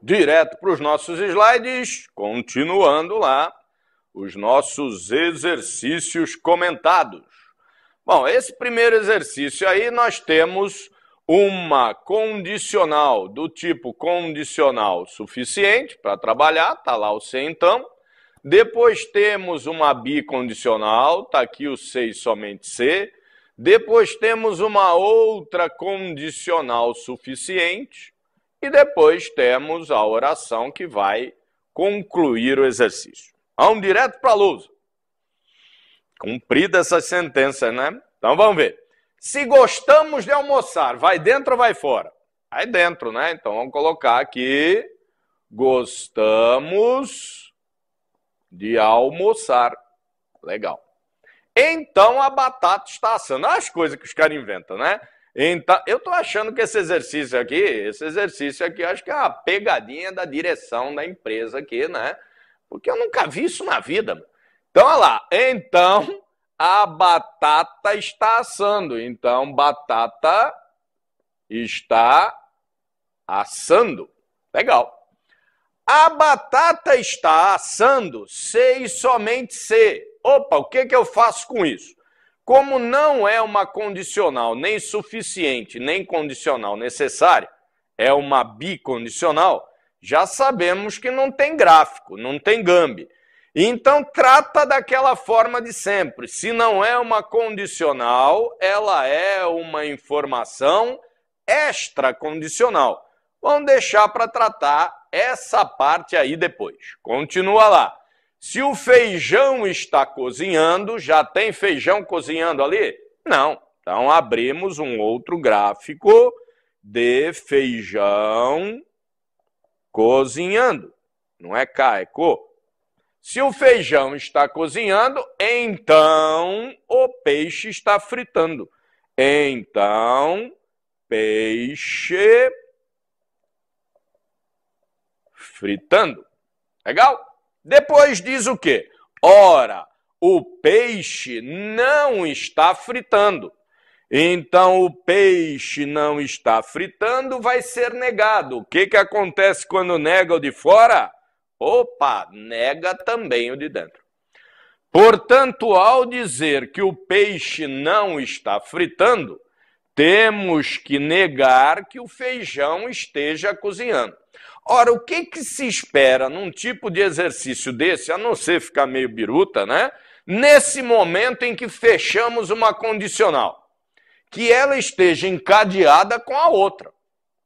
Direto para os nossos slides, continuando lá os nossos exercícios comentados. Bom, esse primeiro exercício aí nós temos uma condicional do tipo condicional suficiente para trabalhar, tá lá o C então. Depois temos uma bicondicional, está aqui o C e somente C. Depois temos uma outra condicional suficiente. E depois temos a oração que vai concluir o exercício. Vamos direto para a lousa. Cumprida essa sentença, né? Então vamos ver. Se gostamos de almoçar, vai dentro ou vai fora? Vai dentro, né? Então vamos colocar aqui. Gostamos de almoçar. Legal. Então a batata está assando. As coisas que os caras inventam, né? Então, eu estou achando que esse exercício aqui, esse exercício aqui, acho que é uma pegadinha da direção da empresa aqui, né? Porque eu nunca vi isso na vida. Então, olha lá. Então, a batata está assando. Então, batata está assando. Legal. A batata está assando, C e somente C. Opa, o que, que eu faço com isso? Como não é uma condicional nem suficiente, nem condicional necessária, é uma bicondicional, já sabemos que não tem gráfico, não tem gambi. Então trata daquela forma de sempre. Se não é uma condicional, ela é uma informação extracondicional. Vamos deixar para tratar essa parte aí depois. Continua lá. Se o feijão está cozinhando, já tem feijão cozinhando ali? Não. Então abrimos um outro gráfico de feijão cozinhando. Não é cá, é co. Se o feijão está cozinhando, então o peixe está fritando. Então, peixe fritando. Legal? Depois diz o quê? Ora, o peixe não está fritando. Então o peixe não está fritando, vai ser negado. O que, que acontece quando nega o de fora? Opa, nega também o de dentro. Portanto, ao dizer que o peixe não está fritando, temos que negar que o feijão esteja cozinhando. Ora, o que, que se espera num tipo de exercício desse, a não ser ficar meio biruta, né? Nesse momento em que fechamos uma condicional, que ela esteja encadeada com a outra,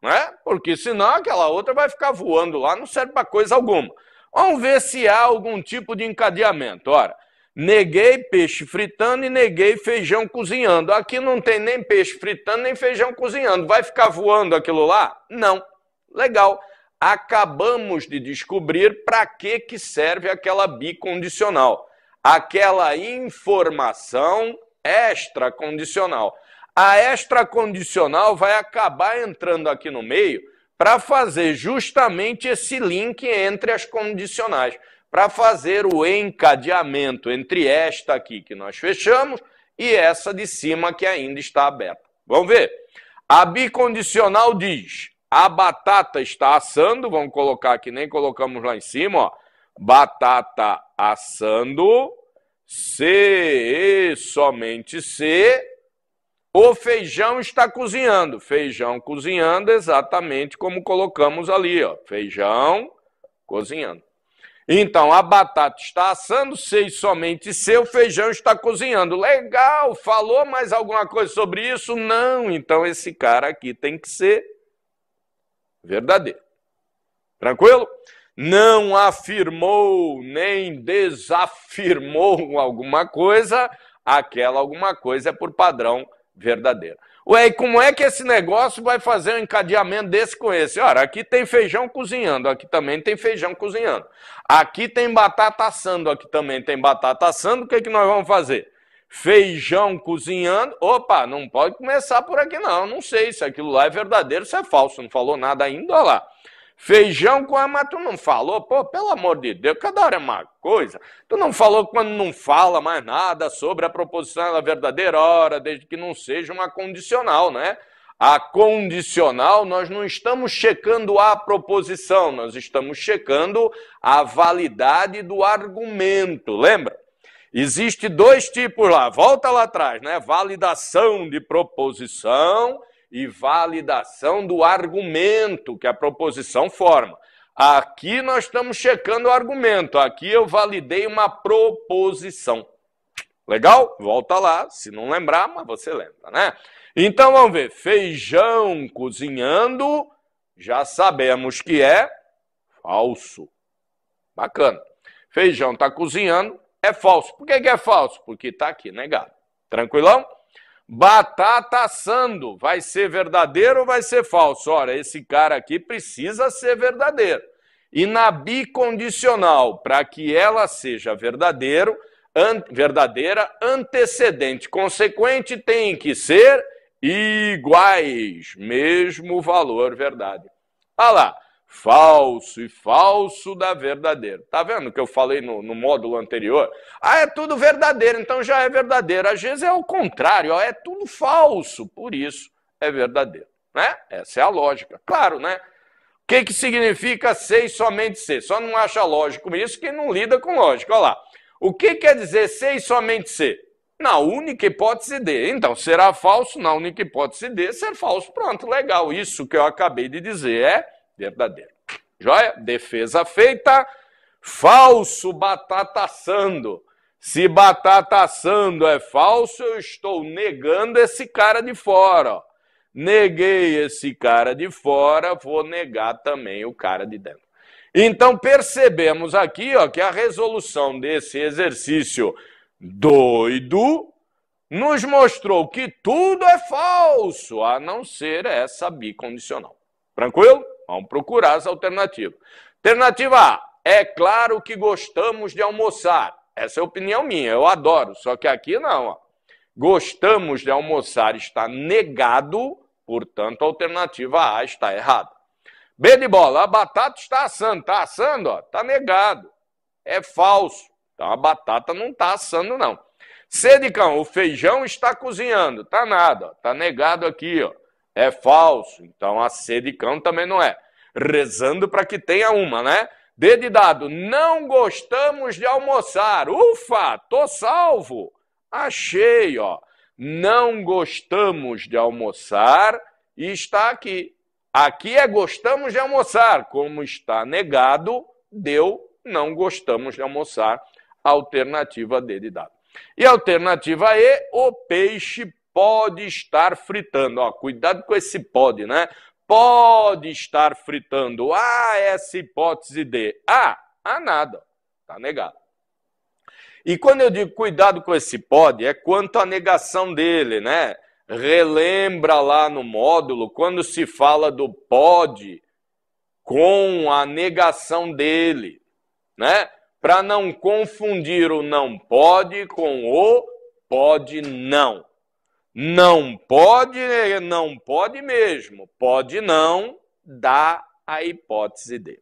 né? Porque senão aquela outra vai ficar voando lá, não serve para coisa alguma. Vamos ver se há algum tipo de encadeamento. Ora, neguei peixe fritando e neguei feijão cozinhando. Aqui não tem nem peixe fritando nem feijão cozinhando. Vai ficar voando aquilo lá? Não. Legal acabamos de descobrir para que, que serve aquela bicondicional, aquela informação extracondicional. A extracondicional vai acabar entrando aqui no meio para fazer justamente esse link entre as condicionais, para fazer o encadeamento entre esta aqui que nós fechamos e essa de cima que ainda está aberta. Vamos ver? A bicondicional diz: a batata está assando, vamos colocar que nem colocamos lá em cima, ó. Batata assando, se somente se o feijão está cozinhando. Feijão cozinhando exatamente como colocamos ali, ó. Feijão cozinhando. Então, a batata está assando, sei somente se o feijão está cozinhando. Legal, falou mais alguma coisa sobre isso? Não, então esse cara aqui tem que ser verdadeiro. Tranquilo? Não afirmou nem desafirmou alguma coisa, aquela alguma coisa é por padrão verdadeiro. Ué, e como é que esse negócio vai fazer um encadeamento desse com esse? Ora, aqui tem feijão cozinhando, aqui também tem feijão cozinhando. Aqui tem batata assando, aqui também tem batata assando. O que, é que nós vamos fazer? feijão cozinhando. Opa, não pode começar por aqui, não. Não sei se aquilo lá é verdadeiro, se é falso. Não falou nada ainda, olha lá. Feijão com a mas tu não falou, pô, pelo amor de Deus, cada hora é uma coisa. Tu não falou quando não fala mais nada sobre a proposição da é verdadeira hora, desde que não seja uma condicional, né? A condicional, nós não estamos checando a proposição, nós estamos checando a validade do argumento, lembra? Existe dois tipos lá, volta lá atrás, né? Validação de proposição e validação do argumento que a proposição forma. Aqui nós estamos checando o argumento, aqui eu validei uma proposição. Legal? Volta lá, se não lembrar, mas você lembra, né? Então vamos ver, feijão cozinhando, já sabemos que é falso. Bacana. Feijão está cozinhando, é falso. Por que, que é falso? Porque está aqui negado. Né, Tranquilão? Batata assando. Vai ser verdadeiro ou vai ser falso? Ora, esse cara aqui precisa ser verdadeiro. E na bicondicional, para que ela seja verdadeiro, an verdadeira, antecedente consequente tem que ser iguais, mesmo valor, verdade. Olha lá falso e falso da verdadeiro. Tá vendo que eu falei no, no, módulo anterior? Ah, é tudo verdadeiro, então já é verdadeiro. Às vezes é o contrário, ó, é tudo falso, por isso é verdadeiro, né? Essa é a lógica. Claro, né? O que, que significa ser e somente ser? Só não acha lógico isso quem não lida com lógica. Olha lá. O que quer dizer ser e somente ser? Na única hipótese D. Então, será falso na única hipótese D, ser falso. Pronto, legal. Isso que eu acabei de dizer é verdadeiro. Joia? Defesa feita. Falso batata assando. Se batata assando é falso, eu estou negando esse cara de fora. Ó. Neguei esse cara de fora, vou negar também o cara de dentro. Então percebemos aqui ó, que a resolução desse exercício doido nos mostrou que tudo é falso, a não ser essa bicondicional. Tranquilo? Vamos procurar as alternativas. Alternativa A. É claro que gostamos de almoçar. Essa é a opinião minha, eu adoro, só que aqui não. Ó. Gostamos de almoçar está negado, portanto, a alternativa A está errada. B de bola, a batata está assando. Está assando? Ó, está negado. É falso. Então a batata não está assando, não. C de cão, o feijão está cozinhando. Está nada, ó, está negado aqui. Ó é falso. Então a C de cão também não é. Rezando para que tenha uma, né? D de dado, não gostamos de almoçar. Ufa, tô salvo. Achei, ó. Não gostamos de almoçar e está aqui. Aqui é gostamos de almoçar. Como está negado, deu não gostamos de almoçar. Alternativa D de dado. E alternativa E, o peixe pode estar fritando. Ó, cuidado com esse pode, né? Pode estar fritando. Ah, essa hipótese D. Ah, ah nada. Tá negado. E quando eu digo cuidado com esse pode, é quanto à negação dele, né? Relembra lá no módulo, quando se fala do pode com a negação dele, né? Para não confundir o não pode com o pode não. Não pode, não pode mesmo. Pode não, dá a hipótese D.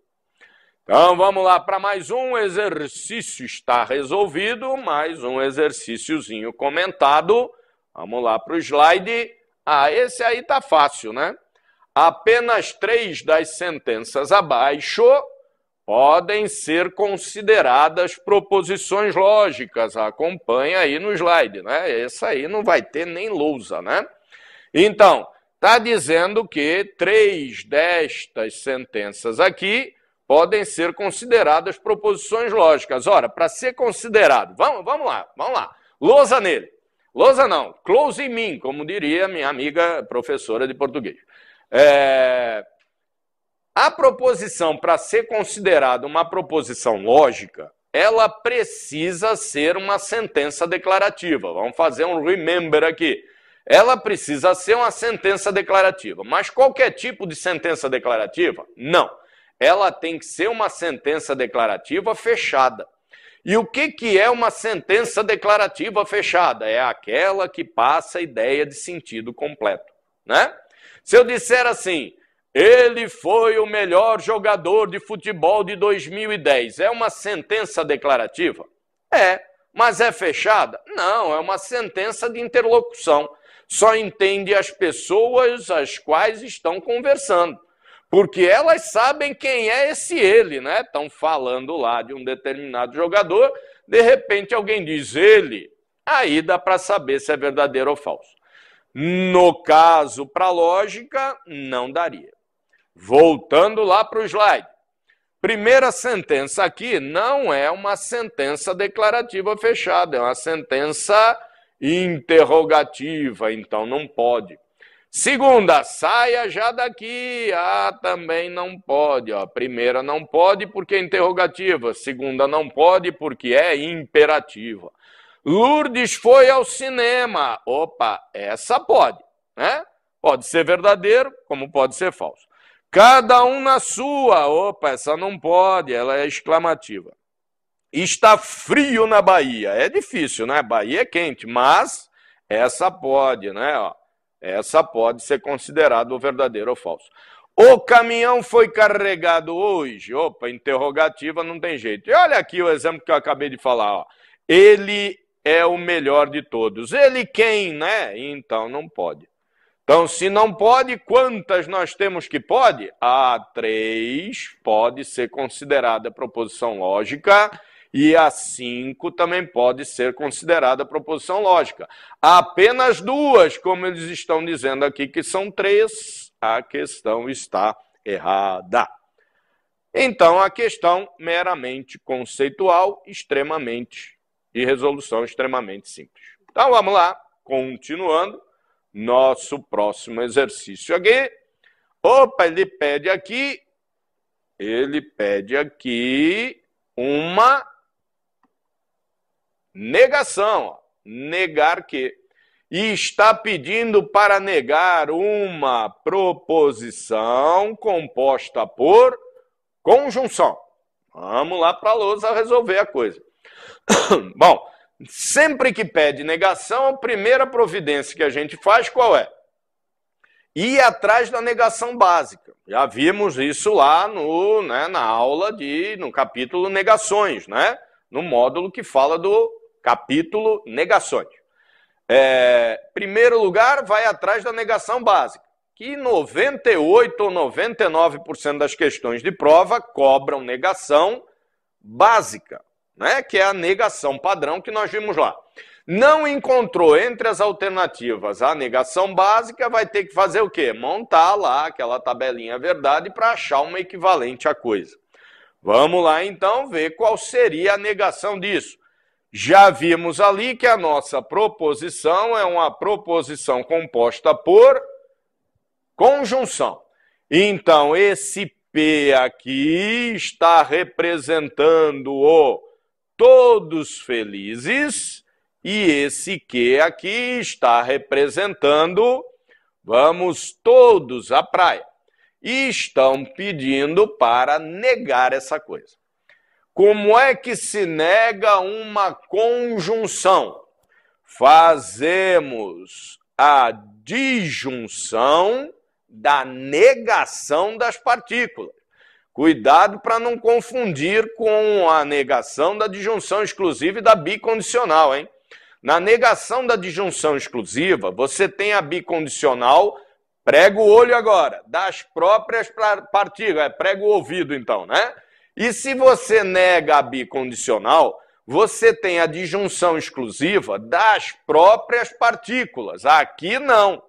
Então vamos lá para mais um exercício. Está resolvido, mais um exercíciozinho comentado. Vamos lá para o slide. Ah, esse aí tá fácil, né? Apenas três das sentenças abaixo podem ser consideradas proposições lógicas. Acompanha aí no slide, né? Essa aí não vai ter nem lousa, né? Então, está dizendo que três destas sentenças aqui podem ser consideradas proposições lógicas. Ora, para ser considerado, vamos, vamos lá, vamos lá. Lousa nele. Lousa não, close em mim, como diria minha amiga professora de português. É, a proposição, para ser considerada uma proposição lógica, ela precisa ser uma sentença declarativa. Vamos fazer um remember aqui. Ela precisa ser uma sentença declarativa. Mas qualquer tipo de sentença declarativa? Não. Ela tem que ser uma sentença declarativa fechada. E o que, que é uma sentença declarativa fechada? É aquela que passa a ideia de sentido completo, né? Se eu disser assim, ele foi o melhor jogador de futebol de 2010. É uma sentença declarativa? É, mas é fechada? Não, é uma sentença de interlocução. Só entende as pessoas as quais estão conversando, porque elas sabem quem é esse ele, né? Estão falando lá de um determinado jogador, de repente alguém diz ele. Aí dá para saber se é verdadeiro ou falso. No caso, para a lógica, não daria. Voltando lá para o slide. Primeira sentença aqui não é uma sentença declarativa fechada, é uma sentença interrogativa, então não pode. Segunda, saia já daqui. Ah, também não pode. Ó. Primeira não pode porque é interrogativa. Segunda não pode porque é imperativa. Lourdes foi ao cinema. Opa, essa pode, né? Pode ser verdadeiro, como pode ser falso. Cada um na sua. Opa, essa não pode, ela é exclamativa. Está frio na Bahia. É difícil, né? Bahia é quente, mas essa pode, né? Ó, essa pode ser considerada verdadeiro ou falso. O caminhão foi carregado hoje. Opa, interrogativa não tem jeito. E olha aqui o exemplo que eu acabei de falar. Ó. Ele é o melhor de todos. Ele quem, né? Então não pode. Então, se não pode, quantas nós temos que pode? A 3 pode ser considerada proposição lógica e a 5 também pode ser considerada proposição lógica. apenas duas, como eles estão dizendo aqui, que são três, a questão está errada. Então, a questão meramente conceitual, extremamente, e resolução extremamente simples. Então, vamos lá, continuando nosso próximo exercício aqui. Opa, ele pede aqui, ele pede aqui uma negação, negar que. E está pedindo para negar uma proposição composta por conjunção. Vamos lá para a lousa resolver a coisa. Bom, sempre que pede negação, a primeira providência que a gente faz qual é? Ir atrás da negação básica. Já vimos isso lá no, né, na aula de no capítulo negações, né? No módulo que fala do capítulo negações. É, primeiro lugar, vai atrás da negação básica, que 98 ou 99% das questões de prova cobram negação básica né? que é a negação padrão que nós vimos lá. Não encontrou entre as alternativas a negação básica, vai ter que fazer o quê? Montar lá aquela tabelinha verdade para achar uma equivalente à coisa. Vamos lá então ver qual seria a negação disso. Já vimos ali que a nossa proposição é uma proposição composta por conjunção. Então, esse P aqui está representando o todos felizes, e esse que aqui está representando, vamos todos à praia. E estão pedindo para negar essa coisa. Como é que se nega uma conjunção? Fazemos a disjunção da negação das partículas. Cuidado para não confundir com a negação da disjunção exclusiva e da bicondicional, hein? Na negação da disjunção exclusiva, você tem a bicondicional, prega o olho agora, das próprias partículas, é, prega o ouvido então, né? E se você nega a bicondicional, você tem a disjunção exclusiva das próprias partículas. Aqui não.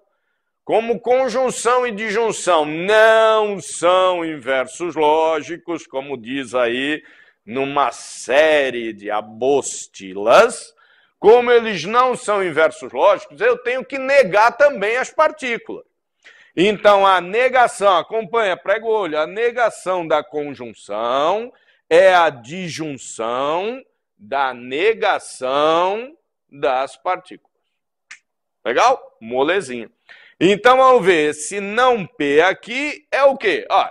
Como conjunção e disjunção não são inversos lógicos, como diz aí numa série de apostilas, como eles não são inversos lógicos, eu tenho que negar também as partículas. Então, a negação, acompanha, prega o olho, a negação da conjunção é a disjunção da negação das partículas. Legal? Molezinha. Então vamos ver, se não P aqui é o quê? Ó,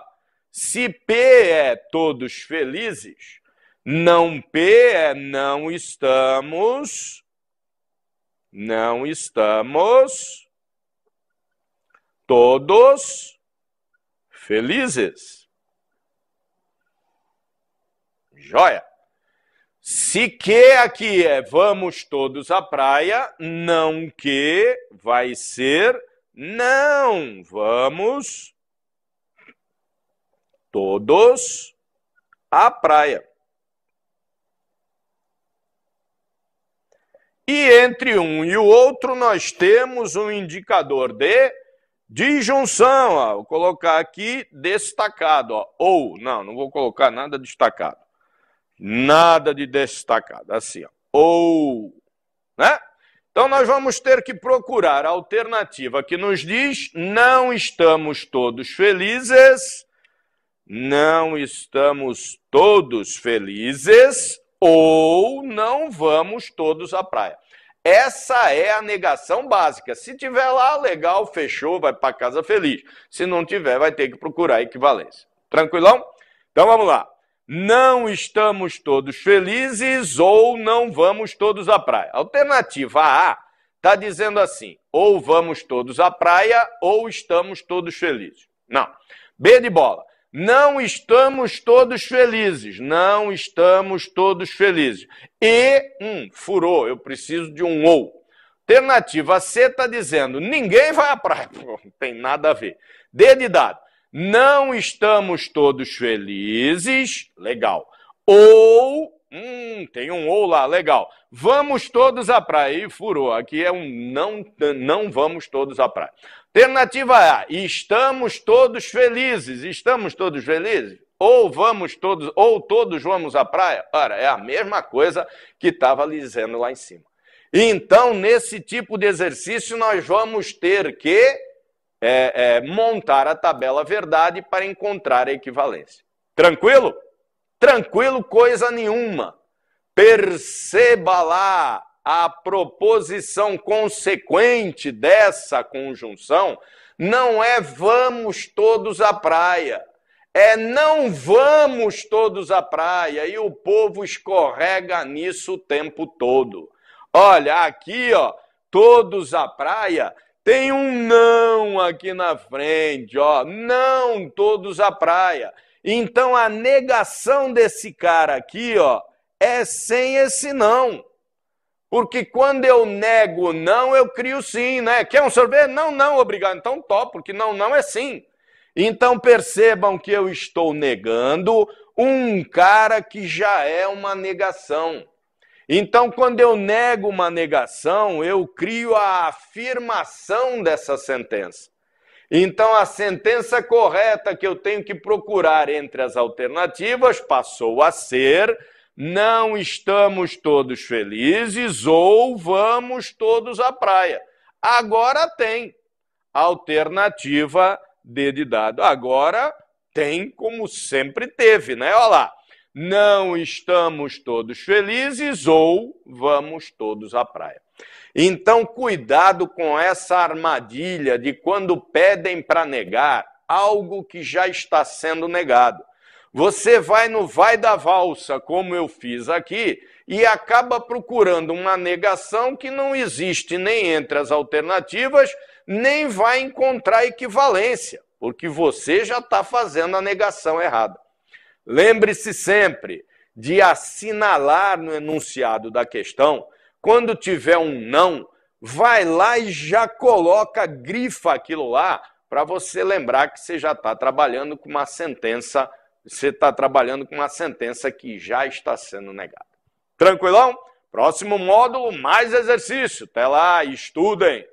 se P é todos felizes, não P é não estamos, não estamos todos felizes. Joia. Se que aqui é vamos todos à praia, não que vai ser não, vamos todos à praia. E entre um e o outro nós temos um indicador de disjunção. Ó. Vou colocar aqui destacado. Ó. Ou, não, não vou colocar nada destacado. Nada de destacado. Assim, ó. ou, né? Então nós vamos ter que procurar a alternativa que nos diz: não estamos todos felizes, não estamos todos felizes, ou não vamos todos à praia. Essa é a negação básica. Se tiver lá, legal, fechou, vai para casa feliz. Se não tiver, vai ter que procurar equivalência. Tranquilão? Então vamos lá não estamos todos felizes ou não vamos todos à praia. Alternativa A está dizendo assim: ou vamos todos à praia ou estamos todos felizes. Não. B de bola. Não estamos todos felizes. Não estamos todos felizes. E, um, furou, eu preciso de um ou. Alternativa C está dizendo: ninguém vai à praia. Pô, não tem nada a ver. D de dado não estamos todos felizes, legal. Ou, hum, tem um ou lá, legal. Vamos todos à praia. E furou. Aqui é um não, não vamos todos à praia. Alternativa A, estamos todos felizes. Estamos todos felizes? Ou vamos todos, ou todos vamos à praia? Ora, é a mesma coisa que estava dizendo lá em cima. Então, nesse tipo de exercício, nós vamos ter que é, é, montar a tabela verdade para encontrar a equivalência. Tranquilo? Tranquilo, coisa nenhuma. Perceba lá a proposição consequente dessa conjunção não é vamos todos à praia. É não vamos todos à praia e o povo escorrega nisso o tempo todo. Olha, aqui, ó, todos à praia tem um não aqui na frente, ó. Não todos à praia. Então a negação desse cara aqui, ó, é sem esse não. Porque quando eu nego não, eu crio sim, né? Quer um sorvete? Não, não, obrigado. Então top, porque não, não é sim. Então percebam que eu estou negando um cara que já é uma negação. Então, quando eu nego uma negação, eu crio a afirmação dessa sentença. Então, a sentença correta que eu tenho que procurar entre as alternativas passou a ser: não estamos todos felizes ou vamos todos à praia. Agora tem alternativa D de dado. Agora tem como sempre teve, né? Olha lá não estamos todos felizes ou vamos todos à praia. Então, cuidado com essa armadilha de quando pedem para negar algo que já está sendo negado. Você vai no vai da valsa, como eu fiz aqui, e acaba procurando uma negação que não existe nem entre as alternativas, nem vai encontrar equivalência, porque você já está fazendo a negação errada. Lembre-se sempre de assinalar no enunciado da questão, quando tiver um não, vai lá e já coloca, grifa aquilo lá, para você lembrar que você já está trabalhando com uma sentença, você está trabalhando com uma sentença que já está sendo negada. Tranquilão? Próximo módulo, mais exercício. Até lá, estudem!